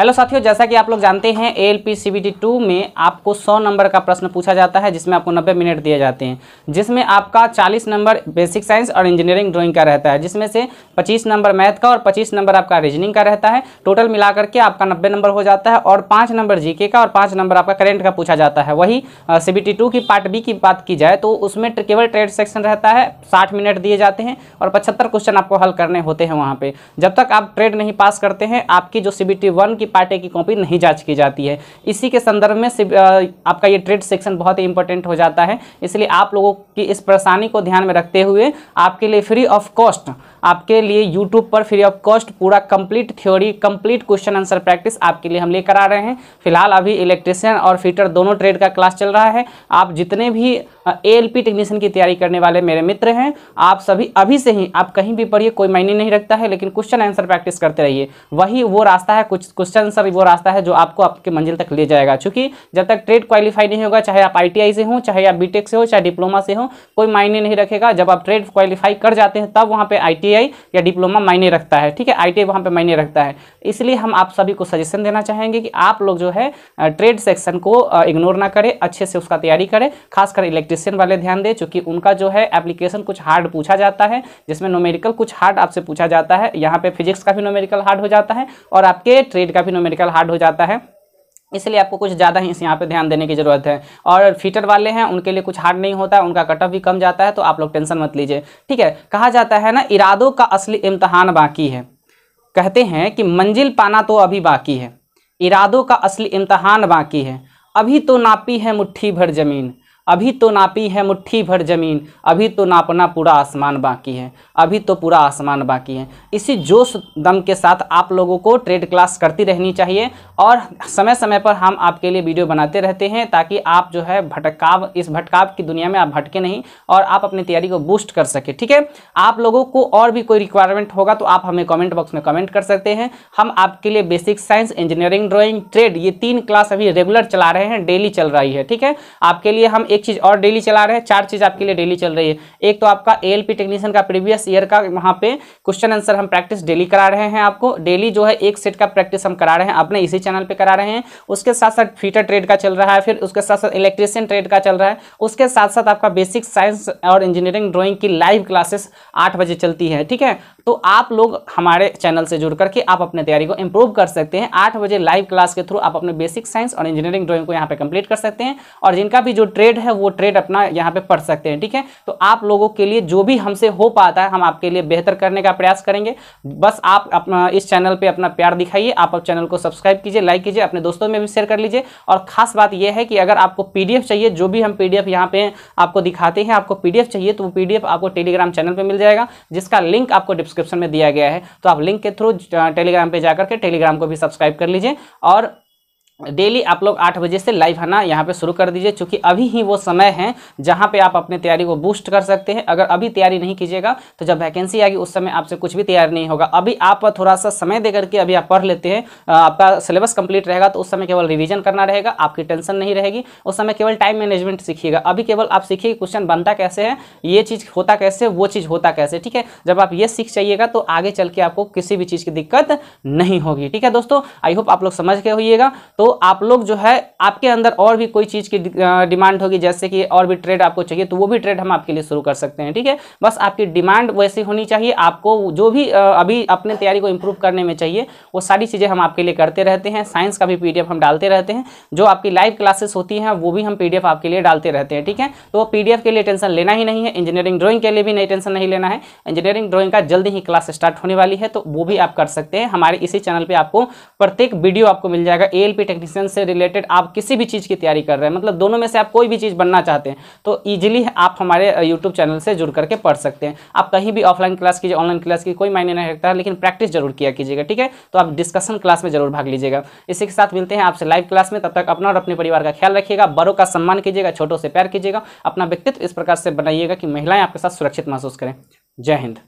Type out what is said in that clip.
hello साथियों जैसा कि आप लोग जानते हैं A L P C B T two में आपको 100 नंबर का प्रश्न पूछा जाता है जिसमें आपको 90 मिनट दिए जाते हैं जिसमें आपका 40 नंबर बेसिक साइंस और इंजीनियरिंग ड्राइंग का रहता है जिसमें से 25 नंबर मैथ का और 25 नंबर आपका रीजनिंग का रहता है टोटल मिला करके आपका नब्बे नंबर हो जाता है और पाँच नंबर जी का और पाँच नंबर आपका करेंट का पूछा जाता है वही सी बी टी टू की पार्ट बी की बात की जाए तो उसमें केवल ट्रेड सेक्शन रहता है साठ मिनट दिए जाते हैं और पचहत्तर क्वेश्चन आपको हल करने होते हैं वहाँ पर जब तक आप ट्रेड नहीं पास करते हैं आपकी जो सी बी टी वन की की पार्ट की कॉपी नहीं जांच की जाती है इसी के संदर्भ में आपका ये ट्रेड सेक्शन बहुत ही इंपॉर्टेंट हो जाता है इसलिए आप लोगों की इस परेशानी को ध्यान में रखते हुए आपके लिए फ्री ऑफ कॉस्ट आपके लिए यूट्यूब पर फ्री ऑफ कॉस्ट पूरा complete theory complete question answer practice आपके लिए हम लेकर आ रहे हैं फिलहाल अभी इलेक्ट्रिशियन और फिटर दोनों ट्रेड का क्लास चल रहा है आप जितने भी ए एल टेक्नीशियन की तैयारी करने वाले मेरे मित्र हैं आप सभी अभी से ही आप कहीं भी पढ़िए कोई मायने नहीं रखता है लेकिन क्वेश्चन आंसर प्रैक्टिस करते रहिए वही वो रास्ता है कुछ क्वेश्चन आंसर वो रास्ता है जो आपको आपके मंजिल तक ले जाएगा चूँकि जब तक ट्रेड क्वालिफाई नहीं होगा चाहे आप आई से हो चाहे आप बी से हो चाहे डिप्लोमा से हो कोई मायने नहीं रखेगा जब आप ट्रेड क्वालिफाई कर जाते हैं तब वहाँ पर आई आई या डिप्लोमा मायने रखता है ठीक है आई टी आई पर मायने रखता है इसलिए हम आप सभी को सजेशन देना चाहेंगे कि आप लोग जो है ट्रेड सेक्शन को इग्नोर ना करें अच्छे से उसका तैयारी करें खासकर इलेक्ट्रिशियन वाले ध्यान दें चूंकि उनका जो है एप्लीकेशन कुछ हार्ड पूछा जाता है जिसमें नोमेरिकल कुछ हार्ड आपसे पूछा जाता है यहाँ पे फिजिक्स का भी नोमेरिकल हार्ड हो जाता है और आपके ट्रेड का भी नोमेरिकल हार्ड हो जाता है इसलिए आपको कुछ ज़्यादा ही इस यहाँ पे ध्यान देने की ज़रूरत है और फीटर वाले हैं उनके लिए कुछ हार्ड नहीं होता उनका कटअप भी कम जाता है तो आप लोग टेंशन मत लीजिए ठीक है कहा जाता है ना इरादों का असली इम्तहान बाकी है कहते हैं कि मंजिल पाना तो अभी बाकी है इरादों का असली इम्तहान बाकी है अभी तो नापी है मुठ्ठी भर ज़मीन अभी तो नापी है मुट्ठी भर ज़मीन अभी तो नापना पूरा आसमान बाकी है अभी तो पूरा आसमान बाकी है इसी जोश दम के साथ आप लोगों को ट्रेड क्लास करती रहनी चाहिए और समय समय पर हम आपके लिए वीडियो बनाते रहते हैं ताकि आप जो है भटकाव इस भटकाव की दुनिया में आप भटके नहीं और आप अपनी तैयारी को बूस्ट कर सके ठीक है आप लोगों को और भी कोई रिक्वायरमेंट होगा तो आप हमें कमेंट बॉक्स में कमेंट कर सकते हैं हम आपके लिए basic science engineering drawing trade ये तीन क्लास अभी रेगुलर चला रहे हैं डेली चल रही है ठीक है आपके लिए हम एक चीज़ और डेली चला रहे हैं चार चीज़ आपके लिए डेली चल रही है एक तो आपका ए टेक्नीशियन का प्रीवियस ईयर का वहाँ पे क्वेश्चन आंसर हम प्रैक्टिस डेली करा रहे हैं आपको डेली जो है एक सेट का प्रैक्टिस हम करा रहे हैं आपने इसी चैनल पर करा रहे हैं उसके साथ साथ फीटर ट्रेड का चल रहा है फिर उसके साथ साथ इलेक्ट्रीशियन ट्रेड का चल रहा है उसके साथ साथ आपका बेसिक साइंस और इंजीनियरिंग ड्रॉइंग की लाइव क्लासेस आठ बजे चलती है ठीक है तो आप लोग हमारे चैनल से जुड़ करके आप अपने तैयारी को इम्प्रूव कर सकते हैं आठ बजे लाइव क्लास के थ्रू आप अपने बेसिक साइंस और इंजीनियरिंग ड्राइंग को यहाँ पे कंप्लीट कर सकते हैं और जिनका भी जो ट्रेड है वो ट्रेड अपना यहाँ पे पढ़ सकते हैं ठीक है तो आप लोगों के लिए जो भी हमसे हो पाता है हम आपके लिए बेहतर करने का प्रयास करेंगे बस आप अपना इस चैनल पर अपना प्यार दिखाइए आप अब चैनल को सब्सक्राइब कीजिए लाइक कीजिए अपने दोस्तों में भी शेयर कर लीजिए और खास बात यह है कि अगर आपको पी चाहिए जो भी हम पीडीएफ यहाँ पे आपको दिखाते हैं आपको पी चाहिए तो वो पी आपको टेलीग्राम चैनल पर मिल जाएगा जिसका लिंक आपको डिस्क्रिप डिस्क्रिप्शन में दिया गया है तो आप लिंक के थ्रू टेलीग्राम पर जाकर के टेलीग्राम को भी सब्सक्राइब कर लीजिए और डेली आप लोग आठ बजे से लाइव आना यहाँ पे शुरू कर दीजिए क्योंकि अभी ही वो समय है जहाँ पे आप अपने तैयारी को बूस्ट कर सकते हैं अगर अभी तैयारी नहीं कीजिएगा तो जब वैकेंसी आएगी उस समय आपसे कुछ भी तैयार नहीं होगा अभी आप थोड़ा सा समय दे करके अभी आप पढ़ लेते हैं आपका सिलेबस कंप्लीट रहेगा तो उस समय केवल रिविजन करना रहेगा आपकी टेंशन नहीं रहेगी उस समय केवल टाइम मैनेजमेंट सीखिएगा अभी केवल आप सीखिए क्वेश्चन बनता कैसे है ये चीज़ होता कैसे वो चीज़ होता कैसे ठीक है जब आप ये सीख जाइएगा तो आगे चल के आपको किसी भी चीज़ की दिक्कत नहीं होगी ठीक है दोस्तों आई होप आप लोग समझ के होइएगा तो तो आप लोग जो है आपके अंदर और भी कोई चीज़ की डिमांड होगी जैसे कि और भी ट्रेड आपको चाहिए तो वो भी ट्रेड हम आपके लिए शुरू कर सकते हैं ठीक है बस आपकी डिमांड वैसी होनी चाहिए आपको जो भी अभी अपने तैयारी को इम्प्रूव करने में चाहिए वो सारी चीज़ें हम आपके लिए करते रहते हैं साइंस का भी पी हम डालते रहते हैं जो आपकी लाइव क्लासेस होती हैं वो भी हम पी आपके लिए डालते रहते हैं ठीक है तो पी के लिए टेंशन लेना ही नहीं है इंजीनियरिंग ड्रॉइंग के लिए भी नहीं टेंशन नहीं लेना है इंजीनियरिंग ड्रॉइंग का जल्दी ही क्लास स्टार्ट होने वाली है तो वो भी आप कर सकते हैं हमारे इसी चैनल पर आपको प्रत्येक वीडियो आपको मिल जाएगा ए एल टेक्नीशियन से रिलेटेड आप किसी भी चीज़ की तैयारी कर रहे हैं मतलब दोनों में से आप कोई भी चीज़ बनना चाहते हैं तो ईजिली आप हमारे यूट्यूब चैनल से जुड़ करके पढ़ सकते हैं आप कहीं भी ऑफलाइन क्लास कीजिए ऑनलाइन क्लास की कोई मायने नहीं रखता है लेकिन प्रैक्टिस जरूर किया कीजिएगा ठीक है तो आप डिस्कशन क्लास में जरूर भाग लीजिएगा इसी के साथ मिलते हैं आपसे लाइव क्लास में तब तक अपना और अपने परिवार का ख्याल रखिएगा बड़ों का सम्मान कीजिएगा छोटों से प्यार कीजिएगा अपना व्यक्तित्व इस प्रकार से बनाइएगा कि महिलाएं आपके साथ सुरक्षित महसूस करें जय हिंद